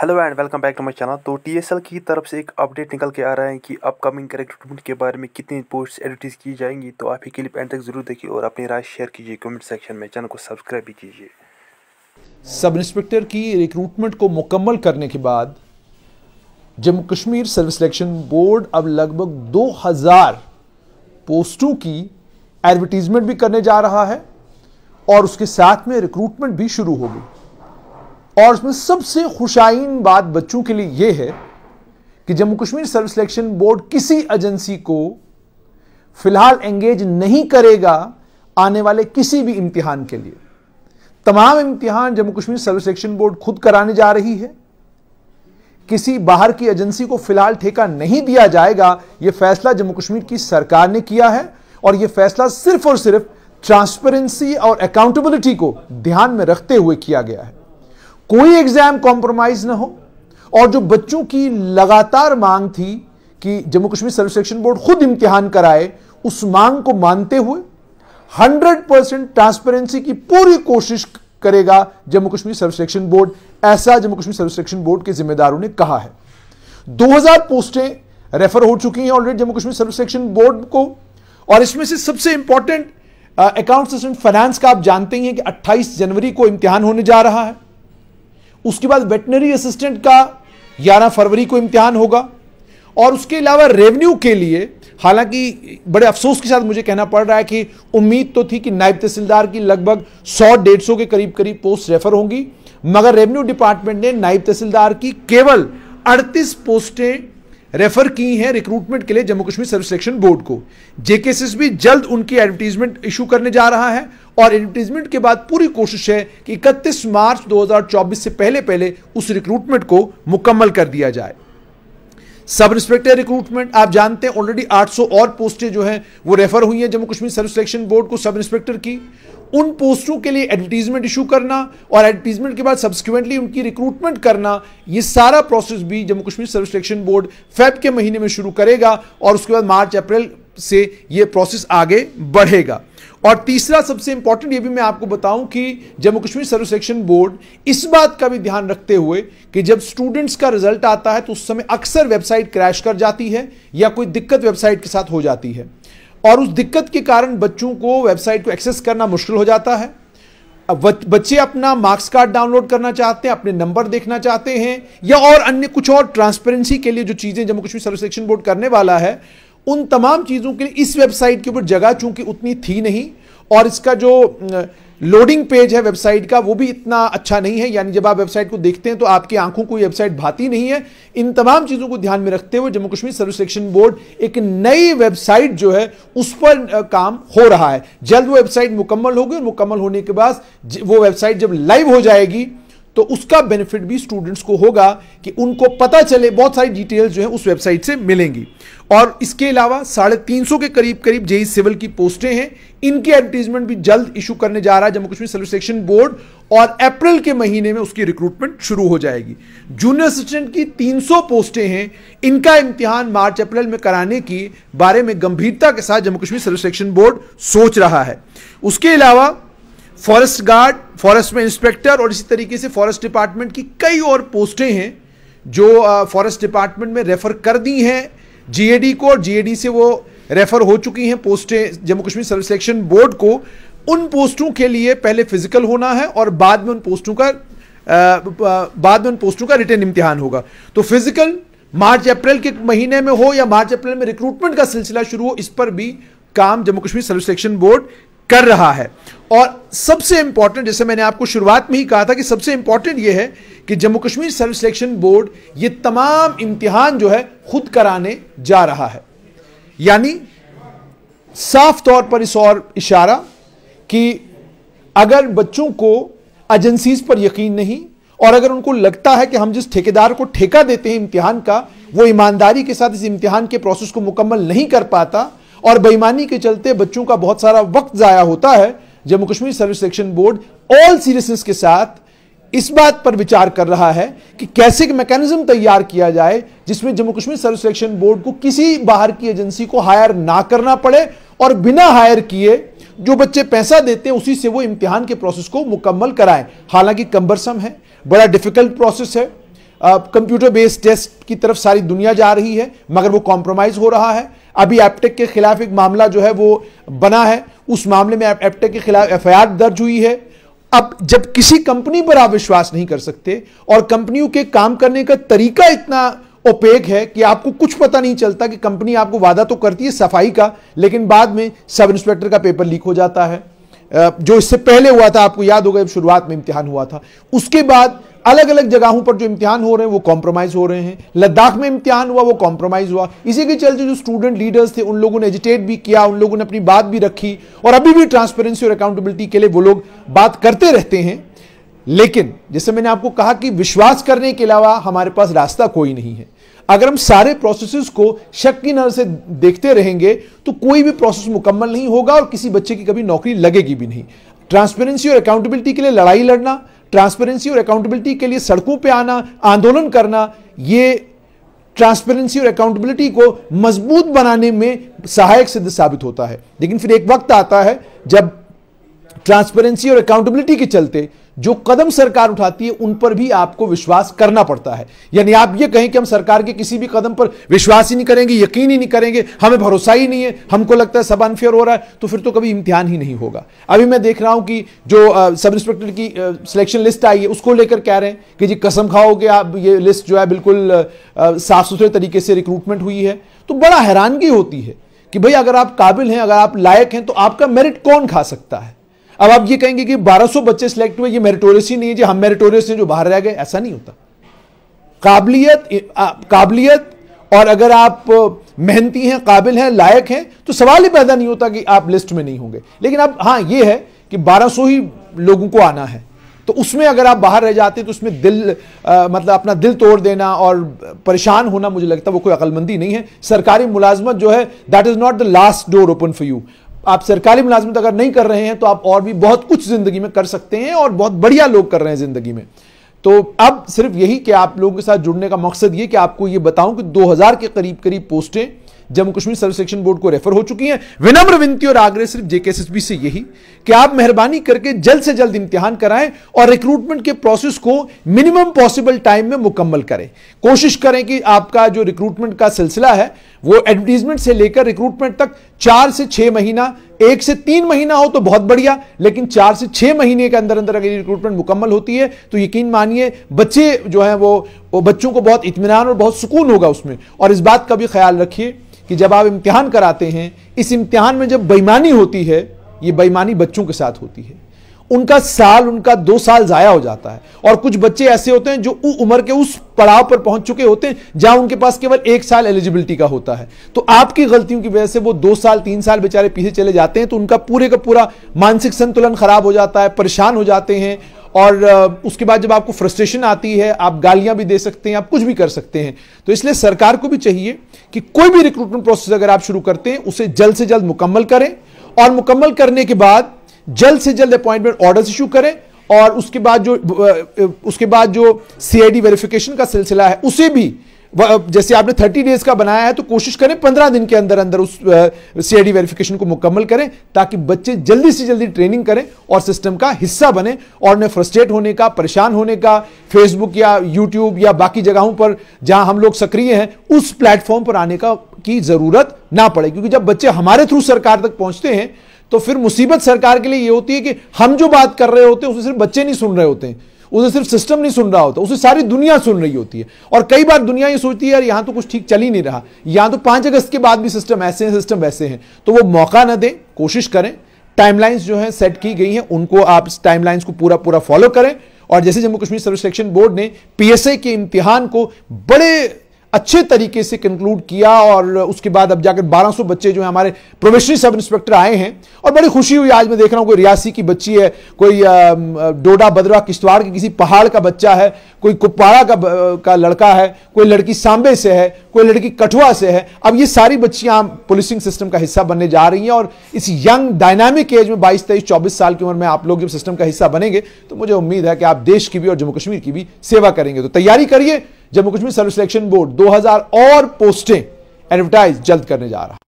hello and welcome back to my channel तो TSL की तरफ से एक अपडेट निकल के आ रहा है कि अपकमिंग रिक्रूटमेंट के बारे में कितनी पोस्ट एडवर्टीज की जाएंगी तो आप ही क्लिप एंड तक जरूर देखिए और अपनी राय शेयर कीजिए कमेंट सेक्शन में चैनल को सब्सक्राइब भी कीजिए सब इंस्पेक्टर की रिक्रूटमेंट को मुकम्मल करने के बाद Jammu Kashmir service selection board अब लगभग दो पोस्टों की एडवर्टीजमेंट भी करने जा रहा है और उसके साथ में रिक्रूटमेंट भी शुरू होगी और उसमें सबसे खुशाइन बात बच्चों के लिए यह है कि Jammu Kashmir service selection board किसी एजेंसी को फिलहाल एंगेज नहीं करेगा आने वाले किसी भी इम्तिहान के लिए तमाम इम्तिहान Jammu Kashmir service selection board खुद कराने जा रही है किसी बाहर की एजेंसी को फिलहाल ठेका नहीं दिया जाएगा यह फैसला जम्मू कश्मीर की सरकार ने किया है और यह फैसला सिर्फ और सिर्फ ट्रांसपेरेंसी और अकाउंटेबिलिटी को ध्यान में रखते हुए किया गया है कोई एग्जाम कॉम्प्रोमाइज ना हो और जो बच्चों की लगातार मांग थी कि Jammu Kashmir service selection board खुद इम्तिहान कराए उस मांग को मानते हुए 100 परसेंट ट्रांसपेरेंसी की पूरी कोशिश करेगा Jammu Kashmir service selection board ऐसा Jammu Kashmir service selection board के जिम्मेदारों ने कहा है 2000 पोस्टें रेफर हो चुकी हैं already Jammu Kashmir service selection board को और इसमें से सबसे इंपॉर्टेंट अकाउंट फाइनेंस का आप जानते ही हैं कि 28 जनवरी को इम्तिहान होने जा रहा है उसके बाद वेटनरी असिस्टेंट का ग्यारह फरवरी को इम्तिहान होगा और उसके अलावा रेवेन्यू के लिए हालांकि बड़े अफसोस के साथ मुझे कहना पड़ रहा है कि उम्मीद तो थी कि नायब तहसीलदार की लगभग 100 डेढ़ सौ के करीब करीब पोस्ट रेफर होंगी मगर रेवेन्यू डिपार्टमेंट ने नायब तहसीलदार की केवल 38 पोस्टें रेफर की हैं रिक्रूटमेंट के लिए Jammu Kashmir service selection board को जेकेएसएस भी जल्द उनकी एडवर्टीजमेंट इशू करने जा रहा है और एडवर्टीजमेंट के बाद पूरी कोशिश है कि 31 मार्च 2024 से पहले पहले उस रिक्रूटमेंट को मुकम्मल कर दिया जाए सब इंस्पेक्टर रिक्रूटमेंट आप जानते हैं ऑलरेडी 800 और पोस्टें जो हैं वो रेफर हुई हैं Jammu Kashmir service selection board को सब इंस्पेक्टर की उन पोस्टों के लिए एडवर्टीजमेंट इशू करना और एडवर्टीजमेंट के बाद सब्सिक्वेंटली उनकी रिक्रूटमेंट करना ये सारा प्रोसेस भी Jammu Kashmir service selection board Feb के महीने में शुरू करेगा और उसके बाद मार्च अप्रैल से ये प्रोसेस आगे बढ़ेगा और तीसरा सबसे इंपॉर्टेंट ये भी मैं आपको बताऊं कि Jammu Kashmir service selection board इस बात का भी ध्यान रखते हुए कि जब स्टूडेंट्स का रिजल्ट आता है तो उस समय अक्सर वेबसाइट क्रैश कर जाती है या कोई दिक्कत वेबसाइट के साथ हो जाती है और उस दिक्कत के कारण बच्चों को वेबसाइट को एक्सेस करना मुश्किल हो जाता है बच्चे अपना मार्क्स कार्ड डाउनलोड करना चाहते हैं अपने नंबर देखना चाहते हैं या और अन्य कुछ और ट्रांसपेरेंसी के लिए जो चीज़ें Jammu Kashmir service selection board करने वाला है उन तमाम चीज़ों के लिए इस वेबसाइट के ऊपर जगह चूंकि उतनी थी नहीं और इसका जो लोडिंग पेज है वेबसाइट का वो भी इतना अच्छा नहीं है यानी जब आप वेबसाइट को देखते हैं तो आपकी आंखों को वेबसाइट भाती नहीं है इन तमाम चीज़ों को ध्यान में रखते हुए Jammu Kashmir service selection board एक नई वेबसाइट जो है उस पर काम हो रहा है जल्द वो वेबसाइट मुकम्मल होगी और मुकम्मल होने के बाद वो वेबसाइट जब लाइव हो जाएगी तो उसका बेनिफिट भी स्टूडेंट्स को होगा कि उनको पता चले बहुत सारी डिटेल्स जो है उस वेबसाइट से मिलेंगी और इसके अलावा साढ़े तीन सौ के करीब करीब जेई सिविल की पोस्टें हैं इनकी एडवर्टीजमेंट भी जल्द इशू करने जा रहा है Jammu Kashmir service section board और अप्रैल के महीने में उसकी रिक्रूटमेंट शुरू हो जाएगी जूनियर असिस्टेंट की 300 पोस्टें हैं इनका इम्तिहान मार्च अप्रैल में कराने की बारे में गंभीरता के साथ Jammu Kashmir service section board सोच रहा है उसके अलावा फॉरेस्ट गार्ड फॉरेस्ट में इंस्पेक्टर और इसी तरीके से फॉरेस्ट डिपार्टमेंट की कई और पोस्टें हैं जो फॉरेस्ट डिपार्टमेंट में रेफर कर दी हैं जीएडी को और जीएडी से वो रेफर हो चुकी हैं पोस्टें Jammu Kashmir service selection board को उन पोस्टों के लिए पहले फिजिकल होना है और बाद में उन पोस्टों का बाद में उन पोस्टों का रिटर्न इम्तिहान होगा तो फिजिकल मार्च अप्रैल के महीने में हो या मार्च अप्रैल में रिक्रूटमेंट का सिलसिला शुरू हो इस पर भी काम Jammu Kashmir service selection board कर रहा है और सबसे इंपॉर्टेंट जैसे मैंने आपको शुरुआत में ही कहा था कि सबसे इंपॉर्टेंट यह है कि Jammu Kashmir service selection board ये तमाम इम्तिहान जो है खुद कराने जा रहा है यानी साफ तौर पर इस और इशारा कि अगर बच्चों को एजेंसीज पर यकीन नहीं और अगर उनको लगता है कि हम जिस ठेकेदार को ठेका देते हैं इम्तिहान का वो ईमानदारी के साथ इस इम्तिहान के प्रोसेस को मुकम्मल नहीं कर पाता और बेईमानी के चलते बच्चों का बहुत सारा वक्त ज़ाया होता है Jammu Kashmir service selection board all seriousness के साथ इस बात पर विचार कर रहा है कि कैसे मैकेनिज्म तैयार किया जाए जिसमें Jammu Kashmir service selection board को किसी बाहर की एजेंसी को हायर ना करना पड़े और बिना हायर किए जो बच्चे पैसा देते हैं उसी से वो इम्तिहान के प्रोसेस को मुकम्मल कराएं हालांकि कंबरसम है बड़ा डिफिकल्ट प्रोसेस है कंप्यूटर बेस्ड टेस्ट की तरफ सारी दुनिया जा रही है मगर वो कॉम्प्रोमाइज हो रहा है अभी एपटेक के खिलाफ एक मामला जो है वो बना है उस मामले में एपटेक के खिलाफ एफआईआर दर्ज हुई है अब जब किसी कंपनी पर आप विश्वास नहीं कर सकते और कंपनियों के काम करने का तरीका इतना ओपेक है कि आपको कुछ पता नहीं चलता कि कंपनी आपको वादा तो करती है सफाई का लेकिन बाद में सब इंस्पेक्टर का पेपर लीक हो जाता है जो इससे पहले हुआ था आपको याद होगा शुरुआत में इम्तिहान हुआ था उसके बाद अलग अलग जगहों पर जो इम्तिहान हो रहे हैं वो कॉम्प्रोमाइज हो रहे हैं लद्दाख में इम्तिहान हुआ वो कॉम्प्रोमाइज हुआ इसी के चलते जो स्टूडेंट लीडर्स थे उन लोगों ने एजिटेट भी किया उन लोगों ने अपनी बात भी रखी और अभी भी ट्रांसपेरेंसी और अकाउंटेबिलिटी के लिए वो लोग बात करते रहते हैं लेकिन जैसे मैंने आपको कहा कि विश्वास करने के अलावा हमारे पास रास्ता कोई नहीं है अगर हम सारे प्रोसेसेस को शक की नजर से देखते रहेंगे तो कोई भी प्रोसेस मुकम्मल नहीं होगा और किसी बच्चे की कभी नौकरी लगेगी भी नहीं ट्रांसपेरेंसी और अकाउंटेबिलिटी के लिए लड़ाई लड़ना ट्रांसपेरेंसी और अकाउंटेबिलिटी के लिए सड़कों पे आना आंदोलन करना ये ट्रांसपेरेंसी और अकाउंटेबिलिटी को मजबूत बनाने में सहायक सिद्ध साबित होता है लेकिन फिर एक वक्त आता है जब ट्रांसपेरेंसी और अकाउंटेबिलिटी के चलते जो कदम सरकार उठाती है उन पर भी आपको विश्वास करना पड़ता है यानी आप ये कहें कि हम सरकार के किसी भी कदम पर विश्वास ही नहीं करेंगे यकीन ही नहीं करेंगे हमें भरोसा ही नहीं है हमको लगता है सब अनफेयर हो रहा है तो फिर तो कभी इम्तिहान ही नहीं होगा अभी मैं देख रहा हूं कि जो सब इंस्पेक्टर की सिलेक्शन लिस्ट आई है उसको लेकर कह रहे हैं कि जी कसम खाओगे आप ये लिस्ट जो है बिल्कुल साफ सुथरे तरीके से रिक्रूटमेंट हुई है तो बड़ा हैरानगी होती है कि भाई अगर आप काबिल हैं अगर आप लायक हैं तो आपका मेरिट कौन खा सकता है अब आप ये कहेंगे कि 1200 बच्चे सिलेक्ट हुए ये मेरिटोरियस ही नहीं है जी हम मेरिटोरियस हैं जो बाहर रह गए ऐसा नहीं होता काबिलियत काबिलियत और अगर आप मेहनती हैं काबिल हैं लायक हैं तो सवाल ही पैदा नहीं होता कि आप लिस्ट में नहीं होंगे लेकिन अब हाँ ये है कि 1200 ही लोगों को आना है तो उसमें अगर आप बाहर रह जाते तो उसमें दिल आ, मतलब अपना दिल तोड़ देना और परेशान होना मुझे लगता है वो कोई अकलमंदी नहीं है सरकारी मुलाजमत जो है that is not the last door open for you आप सरकारी मुलाजमत अगर नहीं कर रहे हैं तो आप और भी बहुत कुछ ज़िंदगी में कर सकते हैं और बहुत बढ़िया लोग कर रहे हैं ज़िंदगी में तो अब सिर्फ यही कि आप लोगों के साथ जुड़ने का मकसद ये कि आपको ये बताऊं कि 2000 के करीब करीब पोस्टें Jammu Kashmir serve section board को रेफर हो चुकी है विनम्र विनती और आग्रह सिर्फ जेकेएसएसबी से यही कि आप मेहरबानी करके जल्द से जल्द इम्तिहान कराएं और रिक्रूटमेंट के प्रोसेस को मिनिमम पॉसिबल टाइम में मुकम्मल करें कोशिश करें कि आपका जो रिक्रूटमेंट का सिलसिला है वो एडवर्टीजमेंट से लेकर रिक्रूटमेंट तक चार से छह महीना एक से तीन महीना हो तो बहुत बढ़िया लेकिन चार से छह महीने के अंदर अंदर अगर रिक्रूटमेंट मुकम्मल होती है तो यकीन मानिए बच्चे जो है वो, वो बच्चों को बहुत इतमान और बहुत सुकून होगा उसमें और इस बात का भी ख्याल रखिए कि जब आप इम्तिहान कराते हैं इस इम्तिहान में जब बेईमानी होती है ये बेईमानी बच्चों के साथ होती है उनका साल उनका दो साल ज़ाया हो जाता है और कुछ बच्चे ऐसे होते हैं जो उम्र के उस पड़ाव पर पहुंच चुके होते हैं जहां उनके पास केवल एक साल एलिजिबिलिटी का होता है तो आपकी गलतियों की वजह से वो दो साल तीन साल बेचारे पीछे चले जाते हैं तो उनका पूरे का पूरा मानसिक संतुलन खराब हो जाता है परेशान हो जाते हैं और उसके बाद जब आपको फ्रस्ट्रेशन आती है आप गालियां भी दे सकते हैं आप कुछ भी कर सकते हैं तो इसलिए सरकार को भी चाहिए कि कोई भी रिक्रूटमेंट प्रोसेस अगर आप शुरू करते हैं उसे जल्द से जल्द मुकम्मल करें और मुकम्मल करने के बाद जल्द से जल्द अपॉइंटमेंट ऑर्डर इशू करें और उसके बाद जो उसके बाद जो सीआईडी वेरिफिकेशन का सिलसिला है उसे भी जैसे आपने 30 डेज का बनाया है तो कोशिश करें 15 दिन के अंदर अंदर उस सीआईडी वेरिफिकेशन को मुकम्मल करें ताकि बच्चे जल्दी से जल्दी ट्रेनिंग करें और सिस्टम का हिस्सा बने और उन्हें फ्रस्ट्रेट होने का परेशान होने का फेसबुक या यूट्यूब या बाकी जगहों पर जहां हम लोग सक्रिय हैं उस प्लेटफॉर्म पर आने का की जरूरत ना पड़े क्योंकि जब बच्चे हमारे थ्रू सरकार तक पहुंचते हैं तो फिर मुसीबत सरकार के लिए ये होती है कि हम जो बात कर रहे होते हैं उसे सिर्फ बच्चे नहीं सुन रहे होते हैं उसे सिर्फ सिस्टम नहीं सुन रहा होता उसे सारी दुनिया सुन रही होती है और कई बार दुनिया ये सोचती है यार यहां तो कुछ ठीक चल ही नहीं रहा यहां तो पांच अगस्त के बाद भी सिस्टम ऐसे हैं सिस्टम वैसे हैं तो वो मौका ना दें कोशिश करें टाइमलाइंस जो है सेट की गई हैं उनको आप टाइमलाइंस को पूरा पूरा फॉलो करें और जैसे Jammu Kashmir service selection board ने पीएसए के इम्तिहान को बड़े अच्छे तरीके से कंक्लूड किया और उसके बाद अब जाकर 1200 बच्चे जो है हमारे प्रोवेशनरी सब इंस्पेक्टर आए हैं और बड़ी खुशी हुई आज मैं देख रहा हूँ कोई रियासी की बच्ची है कोई डोडा बदरा किश्तवाड़ के किसी पहाड़ का बच्चा है कोई कुपवाड़ा का का लड़का है कोई लड़की सांबे से है कोई लड़की कठुआ से है अब ये सारी बच्चियां पुलिसिंग सिस्टम का हिस्सा बनने जा रही हैं और इस यंग डायनामिक एज में बाईस तेईस चौबीस साल की उम्र में आप लोग जब सिस्टम का हिस्सा बनेंगे तो मुझे उम्मीद है कि आप देश की भी और जम्मू कश्मीर की भी सेवा करेंगे तो तैयारी करिए Jammu Kashmir serve selection board 2000 और पोस्टें एडवर्टाइज जल्द करने जा रहा है